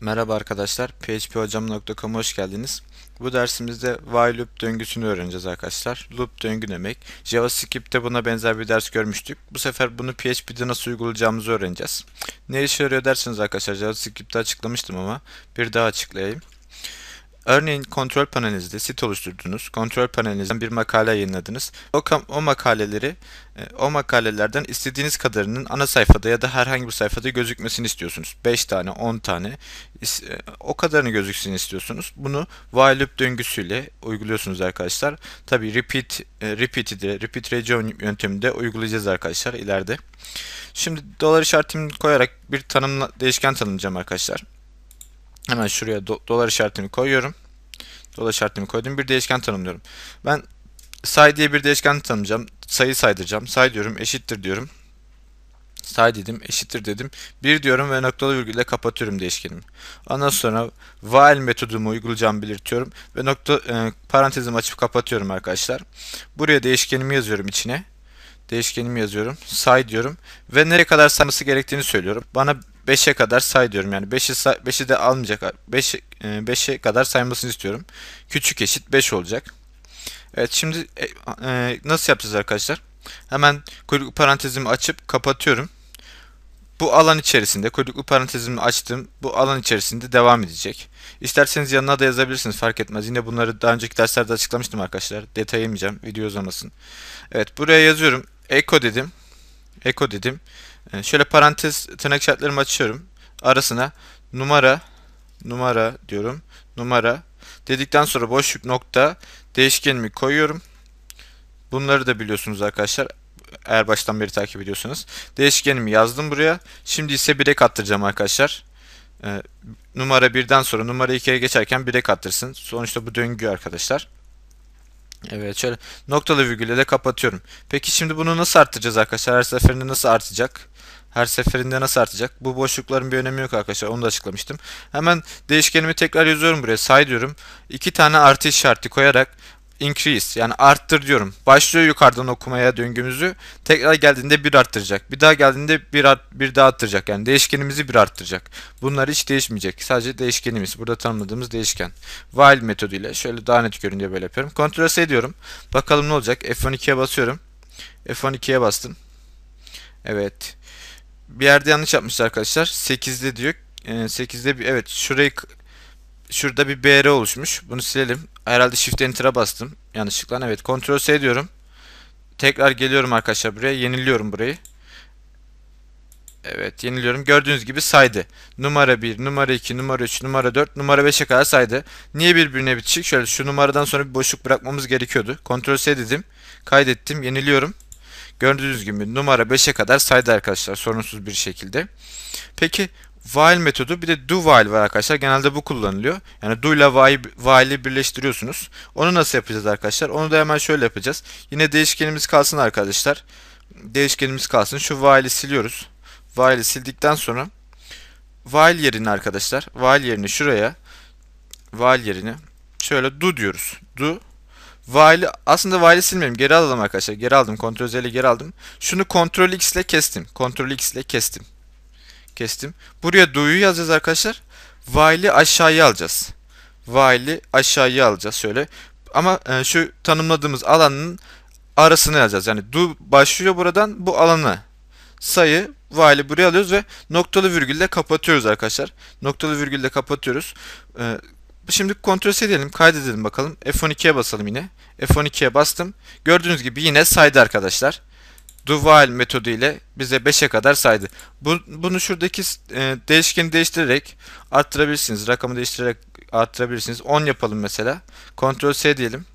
Merhaba arkadaşlar, phphocam.com'a hoş geldiniz. Bu dersimizde while loop döngüsünü öğreneceğiz arkadaşlar. Loop döngü demek. JavaScript'te buna benzer bir ders görmüştük. Bu sefer bunu PHP'de nasıl uygulayacağımızı öğreneceğiz. Ne işe yarıyor dersiniz arkadaşlar, JavaScript'te açıklamıştım ama bir daha açıklayayım. Örneğin kontrol panelinizde site oluşturdunuz, kontrol panelinizden bir makale yayınladınız. O, o makaleleri, e, o makalelerden istediğiniz kadarının ana sayfada ya da herhangi bir sayfada gözükmesini istiyorsunuz. 5 tane, 10 tane e, o kadarını gözüksün istiyorsunuz. Bunu while loop döngüsüyle uyguluyorsunuz arkadaşlar. Tabi repeat, e, repeat'i de, repeat region yöntemini uygulayacağız arkadaşlar ileride. Şimdi dolar işaretini koyarak bir tanımla, değişken tanımlayacağım arkadaşlar. Hemen şuraya do dolar işaretini koyuyorum. Dolayı şartımı koydum. Bir değişken tanımlıyorum. Ben say diye bir değişken tanımlayacağım. Sayı saydıracağım. Say diyorum eşittir diyorum. Say dedim eşittir dedim. Bir diyorum ve noktalı virgülle kapatıyorum değişkenimi. Ondan sonra while metodumu uygulayacağımı belirtiyorum. Ve nokta e, parantezimi açıp kapatıyorum arkadaşlar. Buraya değişkenimi yazıyorum içine değişkenimi yazıyorum. Say diyorum. Ve nereye kadar sayması gerektiğini söylüyorum. Bana 5'e kadar say diyorum. Yani 5'i 5'i de almayacak. 5 5'e kadar saymasını istiyorum. Küçük eşit 5 olacak. Evet şimdi e, e, nasıl yapacağız arkadaşlar? Hemen kuyruklu parantezimi açıp kapatıyorum. Bu alan içerisinde kuyruklu parantezimi açtım. Bu alan içerisinde devam edecek. İsterseniz yanına da yazabilirsiniz fark etmez. Yine bunları daha önceki derslerde açıklamıştım arkadaşlar. Detay inmeyeceğim. Video uzamasın. Evet buraya yazıyorum. Eko dedim. Eko dedim. Ee, şöyle parantez tırnak işaretlerimi açıyorum. Arasına numara numara diyorum. Numara dedikten sonra boşluk nokta değişkenimi koyuyorum. Bunları da biliyorsunuz arkadaşlar. Eğer baştan beri takip ediyorsanız. Değişkenimi yazdım buraya. Şimdi ise 1'e kattıracağım arkadaşlar. Ee, numara 1'den sonra numara 2'ye geçerken 1'e kattırsın. Sonuçta bu döngü arkadaşlar. Evet şöyle noktalı virgülle de kapatıyorum. Peki şimdi bunu nasıl arttıracağız arkadaşlar? Her seferinde nasıl artacak? Her seferinde nasıl artacak? Bu boşlukların bir önemi yok arkadaşlar. Onu da açıklamıştım. Hemen değişkenimi tekrar yazıyorum buraya. Say diyorum. İki tane artı işareti koyarak increase yani arttır diyorum. Başlıyor yukarıdan okumaya döngümüzü. Tekrar geldiğinde bir arttıracak. Bir daha geldiğinde bir art, bir daha arttıracak. Yani değişkenimizi bir arttıracak. Bunlar hiç değişmeyecek. Sadece değişkenimiz. Burada tanımladığımız değişken. While metoduyla şöyle daha net görün diye böyle yapıyorum. Ctrl S diyorum. Bakalım ne olacak. F12'ye basıyorum. F12'ye bastım. Evet. Bir yerde yanlış yapmışlar arkadaşlar. 8'de diyor. 8'de ee, bir evet şurayı şurada bir BR oluşmuş. Bunu silelim. Herhalde Shift Enter'a bastım. Yanlışlıkla. Evet. Ctrl S diyorum. Tekrar geliyorum arkadaşlar buraya. Yeniliyorum burayı. Evet yeniliyorum. Gördüğünüz gibi saydı. Numara 1, numara 2, numara 3, numara 4, numara 5'e kadar saydı. Niye birbirine bitişik? Şöyle şu numaradan sonra bir boşluk bırakmamız gerekiyordu. Ctrl S dedim. Kaydettim. Yeniliyorum. Gördüğünüz gibi numara 5'e kadar saydı arkadaşlar sorunsuz bir şekilde. Peki while metodu bir de do while var arkadaşlar. Genelde bu kullanılıyor. Yani do ile while'i birleştiriyorsunuz. Onu nasıl yapacağız arkadaşlar? Onu da hemen şöyle yapacağız. Yine değişkenimiz kalsın arkadaşlar. Değişkenimiz kalsın. Şu while'i siliyoruz. While'i sildikten sonra while yerini arkadaşlar. While yerini şuraya. While yerini şöyle do diyoruz. Do while aslında vali silmedim. Geri alalım arkadaşlar. Geri aldım. Ctrl Z ile geri aldım. Şunu Ctrl X ile kestim. Ctrl X ile kestim kestim. Buraya do'yu yazacağız arkadaşlar. While'i aşağıya alacağız. While'i aşağıya alacağız şöyle. Ama e, şu tanımladığımız alanın arasını yazacağız. Yani do başlıyor buradan bu alanı. Sayı while'i buraya alıyoruz ve noktalı virgülle kapatıyoruz arkadaşlar. Noktalı virgülle kapatıyoruz. E, Şimdi kontrol edelim, kaydedelim bakalım. F12'ye basalım yine. F12'ye bastım. Gördüğünüz gibi yine saydı arkadaşlar. Duval metodu ile bize 5'e kadar saydı. Bu, bunu şuradaki e, değişkeni değiştirerek arttırabilirsiniz. Rakamı değiştirerek arttırabilirsiniz. 10 yapalım mesela. Ctrl S diyelim.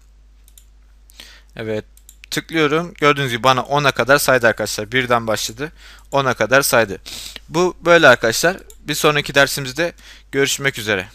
Evet tıklıyorum. Gördüğünüz gibi bana 10'a kadar saydı arkadaşlar. Birden başladı. 10'a kadar saydı. Bu böyle arkadaşlar. Bir sonraki dersimizde görüşmek üzere.